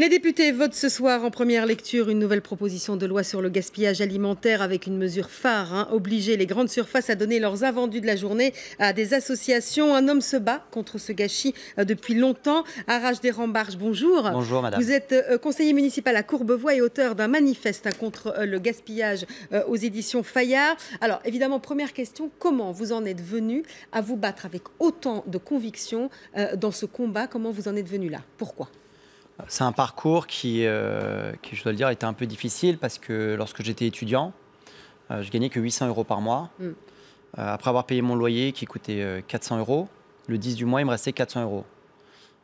Les députés votent ce soir en première lecture une nouvelle proposition de loi sur le gaspillage alimentaire avec une mesure phare, hein, obliger les grandes surfaces à donner leurs invendus de la journée à des associations. Un homme se bat contre ce gâchis euh, depuis longtemps. Arrache des rembarges, bonjour. Bonjour Vous êtes euh, conseiller municipal à Courbevoie et auteur d'un manifeste hein, contre euh, le gaspillage aux éditions Fayard. Alors évidemment, première question, comment vous en êtes venu à vous battre avec autant de conviction dans ce combat Comment vous en êtes venu là Pourquoi c'est un parcours euh, qui, je dois le dire, était un peu difficile parce que lorsque j'étais étudiant, euh, je gagnais que 800 euros par mois. Mm. Euh, après avoir payé mon loyer qui coûtait 400 euros, le 10 du mois, il me restait 400 euros.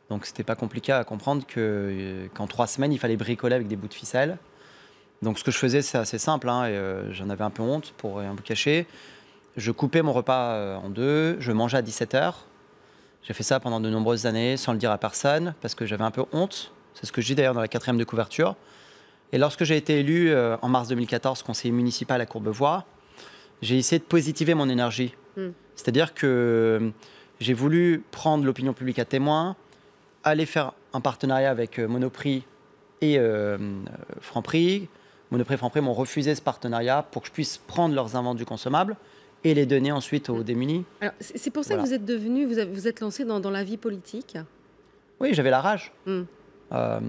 Donc c'était pas compliqué à comprendre que qu'en trois semaines, il fallait bricoler avec des bouts de ficelle. Donc ce que je faisais, c'est assez simple. Hein, et J'en avais un peu honte pour rien vous cacher. Je coupais mon repas en deux, je mangeais à 17h. J'ai fait ça pendant de nombreuses années sans le dire à personne parce que j'avais un peu honte c'est ce que je dis d'ailleurs dans la quatrième de couverture. Et lorsque j'ai été élu euh, en mars 2014 conseiller municipal à Courbevoie, j'ai essayé de positiver mon énergie. Hmm. C'est-à-dire que euh, j'ai voulu prendre l'opinion publique à témoin, aller faire un partenariat avec euh, Monoprix et Franprix. Monoprix et Franprix m'ont refusé ce partenariat pour que je puisse prendre leurs invendus consommables et les donner ensuite aux démunis. C'est pour ça que vous êtes devenu, vous, êtes lancé dans, la vie politique Oui, j'avais la rage. Hmm. Euh,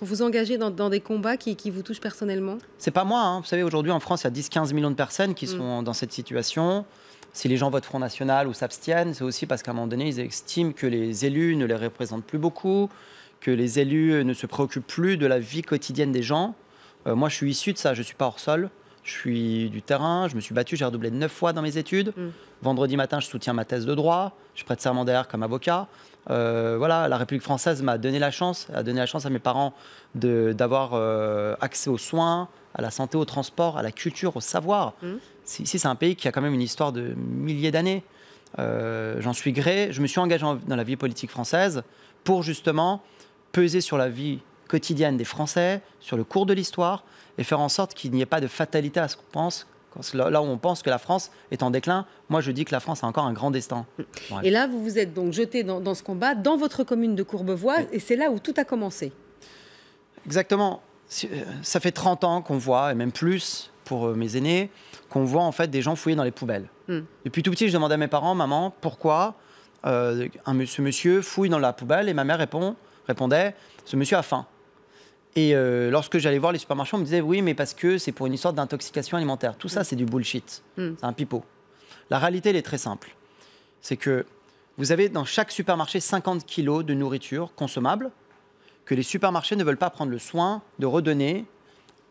vous engagez dans, des combats qui, vous touchent personnellement C'est pas moi. Hein. Vous savez, aujourd'hui en France, il y a 10-15 millions de personnes qui mm. sont dans cette situation. Si les gens votent Front National ou s'abstiennent, c'est aussi parce qu'à un moment donné, ils estiment que les élus ne les représentent plus beaucoup, que les élus ne se préoccupent plus de la vie quotidienne des gens. Euh, moi, je suis issu de ça. Je ne suis pas hors sol. Je suis du terrain, je me suis battu, j'ai redoublé neuf fois dans mes études. Mm. Vendredi matin, je soutiens ma thèse de droit, je prête serment derrière comme avocat. Euh, voilà, la République française m'a donné la chance, a donné la chance à mes parents d'avoir euh, accès aux soins, à la santé, au transport, à la culture, au savoir. Ici, mmh. c'est un pays qui a quand même une histoire de milliers d'années. Euh, j'en suis gré. Je me suis engagé dans la vie politique française pour justement peser sur la vie quotidienne des Français, sur le cours de l'histoire, et faire en sorte qu'il n'y ait pas de fatalité à ce qu'on pense parce que là où on pense que la France est en déclin, moi je dis que la France a encore un grand destin. Mm. Et là, vous vous êtes donc jeté dans, ce combat, dans votre commune de Courbevoie, mm. et c'est là où tout a commencé. Exactement. Euh, ça fait 30 ans qu'on voit, et même plus pour euh, mes aînés, qu'on voit en fait des gens fouiller dans les poubelles. Mm. Depuis tout petit, je demandais à mes parents, maman, pourquoi euh, un, ce monsieur fouille dans la poubelle Et ma mère répondait, ce monsieur a faim. Et euh, lorsque j'allais voir les supermarchés, on me disait oui, mais parce que c'est pour une histoire d'intoxication alimentaire. Tout ça, mm. c'est du bullshit. Mm. C'est un pipeau. La réalité, elle est très simple. C'est que vous avez dans chaque supermarché 50 kilos de nourriture consommable que les supermarchés ne veulent pas prendre le soin de redonner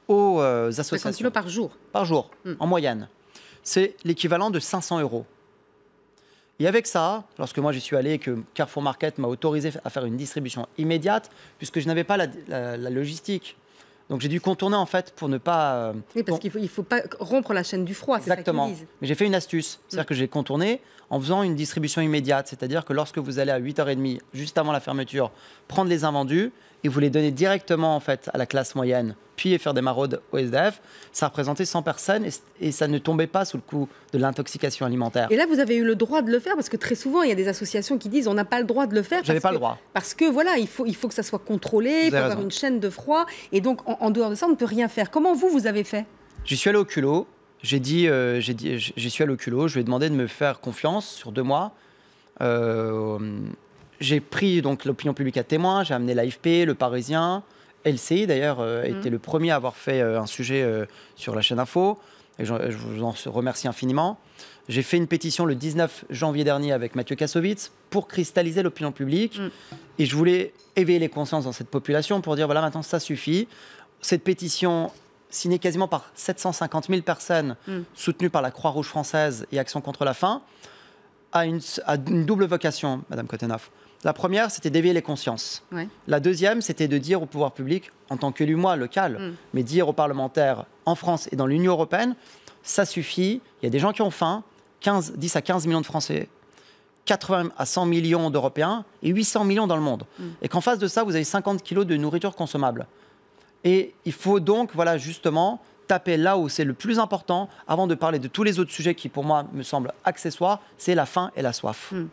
aux euh, associations. 50 kilos par jour Par jour, mm. en moyenne. C'est l'équivalent de 500 euros. Et avec ça, lorsque moi j'y suis allé que Carrefour Market m'a autorisé à faire une distribution immédiate, puisque je n'avais pas la, logistique, donc j'ai dû contourner en fait pour ne pas. Oui, euh, parce qu'il ne faut, il faut pas rompre la chaîne du froid, c'est Exactement. Mais j'ai fait une astuce. C'est-à-dire mm. que j'ai contourné en faisant une distribution immédiate. C'est-à-dire que lorsque vous allez à 8h30, juste avant la fermeture, prendre les invendus et vous les donnez directement en fait à la classe moyenne, puis faire des maraudes au SDF, ça représentait 100 personnes et, ça ne tombait pas sous le coup de l'intoxication alimentaire. Et là, vous avez eu le droit de le faire parce que très souvent, il y a des associations qui disent on n'a pas le droit de le faire. J'avais pas le droit. Parce que voilà, il faut, il faut que ça soit contrôlé, il faut avoir une chaîne de froid et donc en, dehors de ça, on ne peut rien faire. Comment vous, vous avez fait Je suis allé au culot. J'ai dit, euh, j'ai dit, j'y suis allé au culot. Je lui ai demandé de me faire confiance sur deux mois. Euh, j'ai pris donc l'opinion publique à témoin, j'ai amené l'AFP, le Parisien, LCI d'ailleurs euh, mhm. était le premier à avoir fait euh, un sujet euh, sur la chaîne Info. Et je, vous en remercie infiniment. J'ai fait une pétition le 19 janvier dernier avec Mathieu Kassovitz pour cristalliser l'opinion publique. Mhm. Et je voulais éveiller les consciences dans cette population pour dire voilà, maintenant ça suffit. Cette pétition, signée quasiment par 750 000 personnes, mhm. soutenues soutenue par la Croix-Rouge française et Action contre la faim, a une, double vocation, Madame Kotenhoff. La première, c'était d'éveiller les consciences. La deuxième, c'était de dire au pouvoir public, en tant qu'élu moi local, mm. mais dire aux parlementaires en France et dans l'Union européenne, ça suffit, il y a des gens qui ont faim, 15, 10 à 15 millions de Français, 80 à 100 millions d'Européens et 800 millions dans le monde. Mm. Et qu'en face de ça, vous avez 50 kilos de nourriture consommable. Et il faut donc, voilà, justement, taper là où c'est le plus important avant de parler de tous les autres sujets qui, pour moi, me semblent accessoires, c'est la faim et la soif. Mm.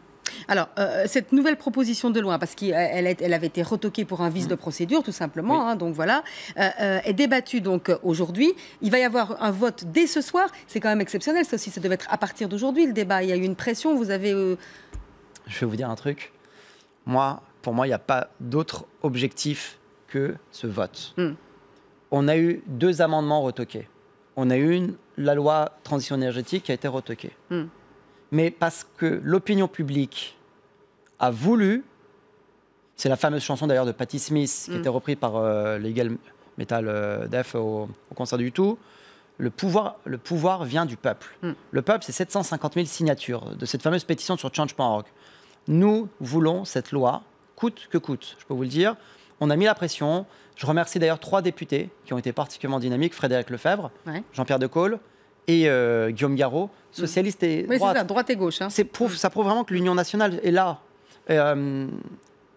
Alors, euh, cette nouvelle proposition de loi, parce qu'elle avait été retoquée pour un vice de procédure, tout simplement, hein, donc voilà, euh, euh, est débattue donc aujourd'hui. Il va y avoir un vote dès ce soir. C'est quand même exceptionnel, ça aussi, ça devait être à partir d'aujourd'hui le débat. Il y a eu une pression, vous avez... Je vais vous dire un truc. Moi, pour moi, il n'y a pas d'autre objectif que ce vote. Hmm. On a eu deux amendements retoqués. On a eu une, la loi transition énergétique qui a été retoquée. Hmm mais parce que l'opinion publique a voulu, c'est la fameuse chanson d'ailleurs de Patti Smith qui mm. était reprise par les euh, Legal Metal euh, Def au, concert du Tout. Le pouvoir, le pouvoir vient du peuple. Mm. Le peuple, c'est 750 000 signatures de cette fameuse pétition sur change.org. Nous voulons cette loi, coûte que coûte, je peux vous le dire. On a mis la pression. Je remercie d'ailleurs trois députés qui ont été particulièrement dynamiques Frédéric Lefebvre, Jean-Pierre Decaule, et euh, Guillaume Garraud, mm. socialiste et droite. ça, droite et gauche. Hein. ça prouve vraiment que l'Union nationale est là. Euh,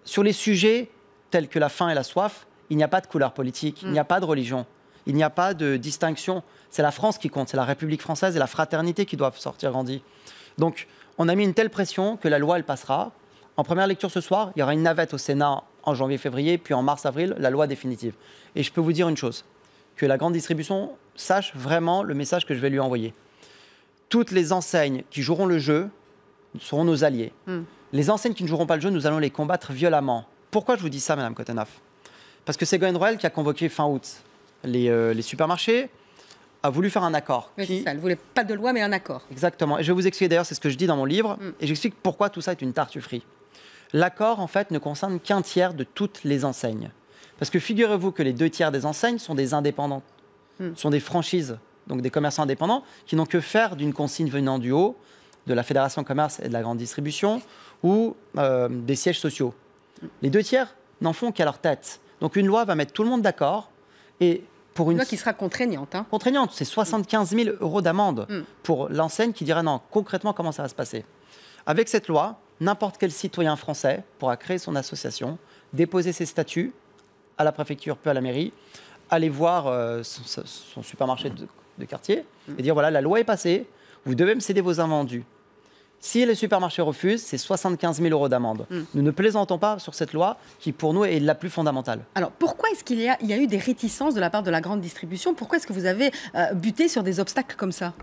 sur les sujets tels que la faim et la soif, il n'y a pas de couleur politique, il n'y a mm. pas de religion, il n'y a pas de distinction. C'est la France qui compte, c'est la République française et la fraternité qui doivent sortir grandi. Donc, on a mis une telle pression que la loi, elle passera. En première lecture ce soir, il y aura une navette au Sénat en janvier-février, puis en mars-avril, la loi définitive. Et je peux vous dire une chose, que la grande distribution sache vraiment le message que je vais lui envoyer. Toutes les enseignes qui joueront le jeu seront nos alliés. Hmm. Les enseignes qui ne joueront pas le jeu, nous allons les combattre violemment. Pourquoi je vous dis ça, Madame Cottenaf Parce que c'est Gwen qui a convoqué fin août euh, les, supermarchés, a voulu faire un accord. Mais ça, elle voulait pas de loi, mais un accord. Exactement. Et je vais vous expliquer d'ailleurs, c'est ce que je dis dans mon livre, hmm. et j'explique pourquoi tout ça est une tartufferie. L'accord, en fait, ne concerne qu'un tiers de toutes les enseignes. Parce que figurez-vous que les deux tiers des enseignes sont des indépendantes, hmm. sont des franchises, donc des commerçants indépendants qui n'ont que faire d'une consigne venant du haut, de la Fédération de commerce et de la grande distribution, ou euh, des sièges sociaux. Hmm. Les deux tiers n'en font qu'à leur tête. Donc une loi va mettre tout le monde d'accord. Et pour une, loi qui sera contraignante. Hein. Contraignante, c'est 75 000 euros d'amende hmm. pour l'enseigne qui dira non, concrètement comment ça va se passer. Avec cette loi, n'importe quel citoyen français pourra créer son association, déposer ses statuts à la préfecture, peu à la mairie, aller voir euh, son, supermarché de, quartier et dire voilà, la loi est passée, vous devez me céder vos invendus. Si les supermarchés refusent, c'est 75 000 euros d'amende. Hmm. Nous ne plaisantons pas sur cette loi qui, pour nous, est la plus fondamentale. Alors, pourquoi est-ce qu'il y, a eu des réticences de la part de la grande distribution Pourquoi est-ce que vous avez euh, buté sur des obstacles comme ça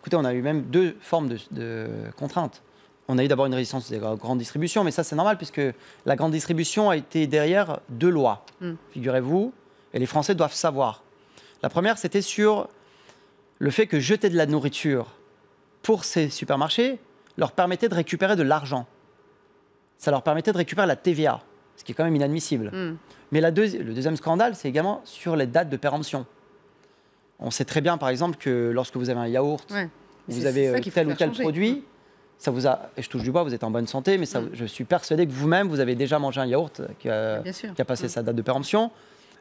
Écoutez, on a eu même deux formes de, de contraintes on a eu d'abord une résistance des grandes distributions, mais ça c'est normal puisque la grande distribution a été derrière deux lois, hmm. figurez-vous, et les Français doivent savoir. La première, c'était sur le fait que jeter de la nourriture pour ces supermarchés leur permettait de récupérer de l'argent. Ça leur permettait de récupérer la TVA, ce qui est quand même inadmissible. Hmm. Mais le deuxième scandale, c'est également sur les dates de péremption. On sait très bien, par exemple, que lorsque vous avez un yaourt, vous avez euh, tel ou tel produit, hmm ça vous a, je touche du bois, vous êtes en bonne santé, mais ça, mm. je suis persuadé que vous-même, vous avez déjà mangé un yaourt qui a, passé mm. sa date de péremption,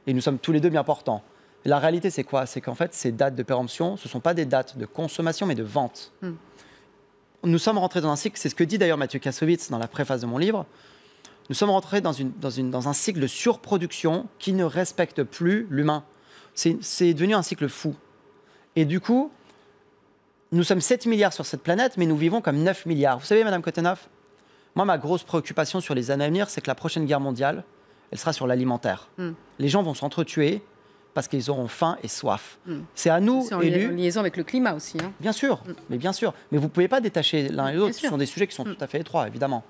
et nous sommes tous les deux bien portants. La réalité, c'est quoi C'est qu'en fait, ces dates de péremption, ce ne sont pas des dates de consommation, mais de vente. Mm. Nous sommes rentrés dans un cycle, c'est ce que dit d'ailleurs Mathieu Kassovitz dans la préface de mon livre, nous sommes rentrés dans, une, dans, une, dans un cycle de surproduction qui ne respecte plus l'humain. C'est devenu un cycle fou. Et du coup, nous sommes 7 milliards sur cette planète, mais nous vivons comme 9 milliards. Vous savez, Madame Kotenov, moi, ma grosse préoccupation sur les années à venir, c'est que la prochaine guerre mondiale, elle sera sur l'alimentaire. Hmm. Les gens vont s'entretuer parce qu'ils auront faim et soif. Hmm. C'est à nous, élus... élus... en liaison avec le climat aussi. Hein. Bien sûr, hmm. mais bien sûr. Mais vous ne pouvez pas détacher l'un et l'autre. Ce sont des sujets qui sont tout à fait étroits, évidemment.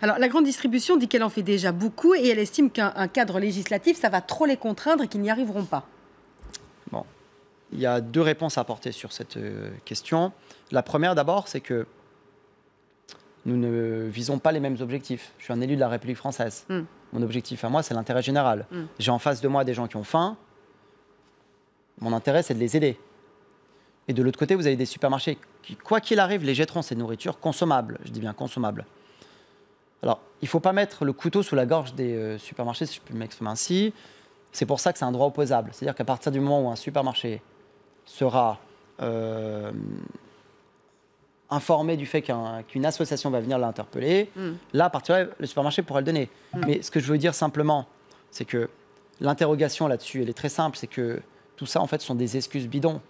Alors, la grande distribution dit qu'elle en fait déjà beaucoup et elle estime qu'un cadre législatif, ça va trop les contraindre et qu'ils n'y arriveront pas il y a deux réponses à apporter sur cette euh, question. La première, d'abord, c'est que nous ne visons pas les mêmes objectifs. Je suis un élu de la République française. Hmm. Mon objectif à moi, c'est l'intérêt général. Hmm. J'ai en face de moi des gens qui ont faim. Mon intérêt, c'est de les aider. Et de l'autre côté, vous avez des supermarchés qui, quoi qu'il arrive, les jetteront ces nourritures consommables. Je dis bien consommables. Alors, il ne faut pas mettre le couteau sous la gorge des euh, supermarchés, si je peux m'exprimer ainsi. C'est pour ça que c'est un droit opposable. C'est-à-dire qu'à partir du moment où un supermarché sera euh, informé du fait qu'une association va venir l'interpeller. Hmm. Là, à partir là, le supermarché pourra le donner. Hmm. Mais ce que je veux dire simplement, c'est que l'interrogation là-dessus, elle est très simple, c'est que tout ça, en fait, sont des excuses bidons.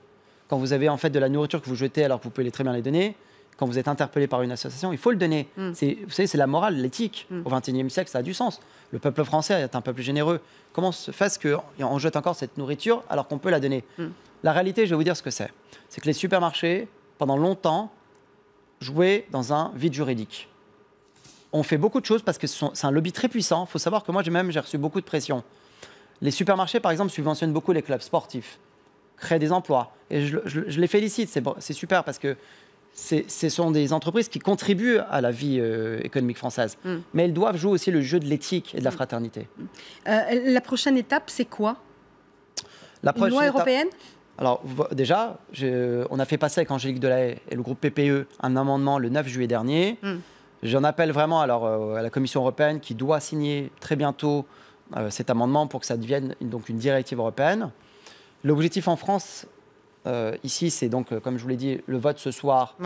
Quand vous avez en fait de la nourriture que vous jetez, alors que vous pouvez les très bien les donner. Quand vous êtes interpellé par une association, il faut le donner. Hmm. vous savez, c'est la morale, l'éthique. Au XXIe siècle, ça a du sens. Le peuple français est un peuple généreux. Comment se fait qu'on jette encore cette nourriture alors qu'on peut la donner la réalité, je vais vous dire ce que c'est. C'est que les supermarchés, pendant longtemps, jouaient dans un vide juridique. On fait beaucoup de choses parce que c'est un lobby très puissant. Il faut savoir que moi, j'ai même, j'ai reçu beaucoup de pression. Les supermarchés, par exemple, subventionnent beaucoup les clubs sportifs, créent des emplois. Et je, les félicite, c'est super parce que ce sont des entreprises qui contribuent à la vie euh, économique française. Mm. Mais elles doivent jouer aussi le jeu de l'éthique et de la mm. fraternité. Mm. Euh, la prochaine étape, c'est quoi la Une loi européenne alors déjà, on a fait passer avec Angélique Delahaye et le groupe PPE un amendement le 9 juillet dernier. Hmm. J'en appelle vraiment alors, euh, à la Commission européenne qui doit signer très bientôt euh, cet amendement pour que ça devienne donc une directive européenne. L'objectif en France, euh, ici, c'est donc, comme je vous l'ai dit, le vote ce soir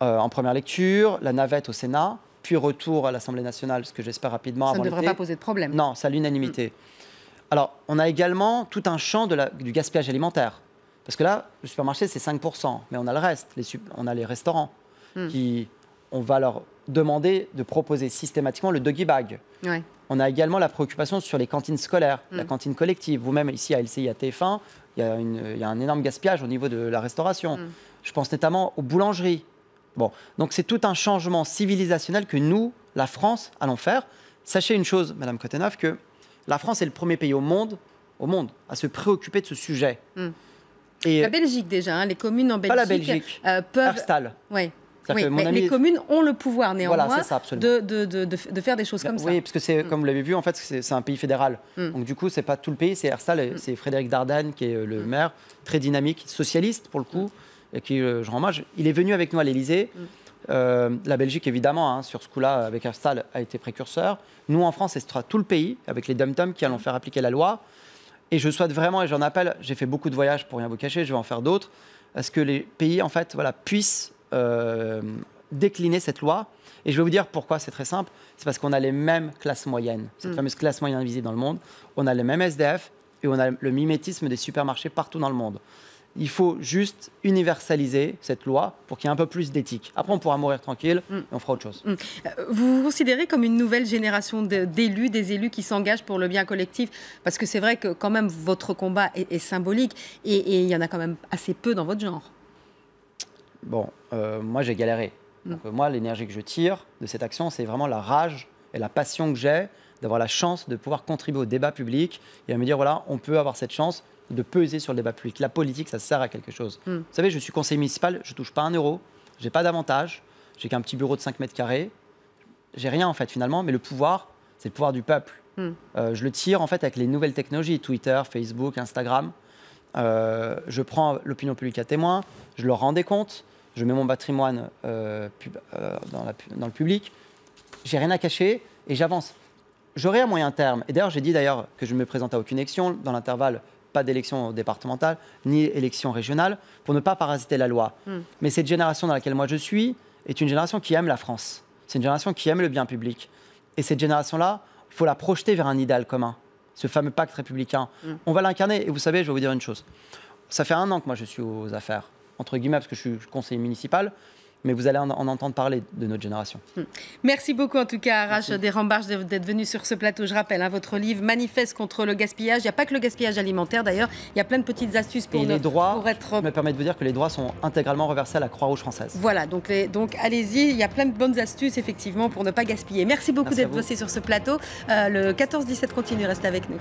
en première lecture, la navette au Sénat, puis retour à l'Assemblée nationale, ce que j'espère rapidement. Ça ne devrait pas poser de problème. Non, c'est à l'unanimité. Hmm. Alors, on a également tout un champ de du gaspillage alimentaire. Parce que là, le supermarché, c'est 5%, mais on a le reste. Les on a les restaurants hmm. qui. On va leur demander de proposer systématiquement le doggy bag. On a également la préoccupation sur les cantines scolaires, la hmm. cantine collective. Vous-même, ici à LCI à TF1, il y, a un énorme gaspillage au niveau de la restauration. Hmm. Je pense notamment aux boulangeries. Bon, donc c'est tout un changement civilisationnel que nous, la France, allons faire. Sachez une chose, Madame Coteneuve, que la France est le premier pays au monde, au monde à se préoccuper de ce sujet la Belgique déjà, hein, les communes en Belgique, pas la Belgique euh, peuvent. Oui, mais Les communes ont le pouvoir néanmoins de, faire des choses bah comme ça. Oui, parce que c'est, mm. comme vous l'avez vu, en fait, c'est, un pays fédéral. Mm. Donc du coup, c'est pas tout le pays, c'est Herstal, mm. c'est Frédéric Dardenne qui est euh, le maire, très dynamique, socialiste pour le coup, et qui euh, je rends hommage. Il est venu avec nous à l'Élysée. Euh, la Belgique, évidemment, hein, sur ce coup-là, avec Herstal, a été précurseur. Nous, en France, ce sera tout le pays, avec les dom qui allons faire appliquer la loi. Et je souhaite vraiment, et j'en appelle, j'ai fait beaucoup de voyages pour rien vous cacher, je vais en faire d'autres, à ce que les pays, en fait, voilà, puissent euh, décliner cette loi. Et je vais vous dire pourquoi, c'est très simple. C'est parce qu'on a les mêmes classes moyennes, cette mm. fameuse classe moyenne invisible dans le monde. On a les mêmes SDF et on a le mimétisme des supermarchés partout dans le monde. Il faut juste universaliser cette loi pour qu'il y ait un peu plus d'éthique. Après, on pourra mourir tranquille mm. et on fera autre chose. Mm. Euh, vous vous considérez comme une nouvelle génération d'élus, des élus qui s'engagent pour le bien collectif Parce que c'est vrai que quand même, votre combat est, symbolique et, il y en a quand même assez peu dans votre genre. Bon, euh, moi j'ai galéré. Mm. Donc, euh, moi, l'énergie que je tire de cette action, c'est vraiment la rage et la passion que j'ai d'avoir la chance de pouvoir contribuer au débat public et à me dire voilà, on peut avoir cette chance de peser sur le débat public. La politique, ça sert à quelque chose. Hmm. Vous savez, je suis conseiller municipal, je touche pas un euro, j'ai pas d'avantage, j'ai qu'un petit bureau de 5 mètres carrés, j'ai rien en fait finalement, mais le pouvoir, c'est le pouvoir du peuple. Hmm. Euh, je le tire en fait avec les nouvelles technologies, Twitter, Facebook, Instagram. Euh, je prends l'opinion publique à témoin, je leur rends des comptes, je mets mon patrimoine euh, dans, dans le public, j'ai rien à cacher et j'avance j'aurai à moyen terme, et d'ailleurs j'ai dit d'ailleurs que je ne me présente à aucune élection, dans l'intervalle, pas d'élection départementale, ni élection régionale, pour ne pas parasiter la loi. Hmm. Mais cette génération dans laquelle moi je suis est une génération qui aime la France. C'est une génération qui aime le bien public. Et cette génération-là, il faut la projeter vers un idéal commun, ce fameux pacte républicain. Hmm. On va l'incarner, et vous savez, je vais vous dire une chose. Ça fait un an que moi je suis aux affaires, entre guillemets, parce que je suis conseiller municipal mais vous allez en, entendre parler de notre génération. Hmm. Merci beaucoup en tout cas, Arash rembarges d'être venu sur ce plateau. Je rappelle, hein, votre livre Manifeste contre le gaspillage. Il n'y a pas que le gaspillage alimentaire d'ailleurs, il y a plein de petites astuces pour, Et les droits, pour être... Je me permets de vous dire que les droits sont intégralement reversés à la Croix-Rouge française. Voilà, donc, donc allez-y, il y a plein de bonnes astuces effectivement pour ne pas gaspiller. Merci beaucoup d'être passé sur ce plateau. Euh, le 14-17 continue, reste avec nous.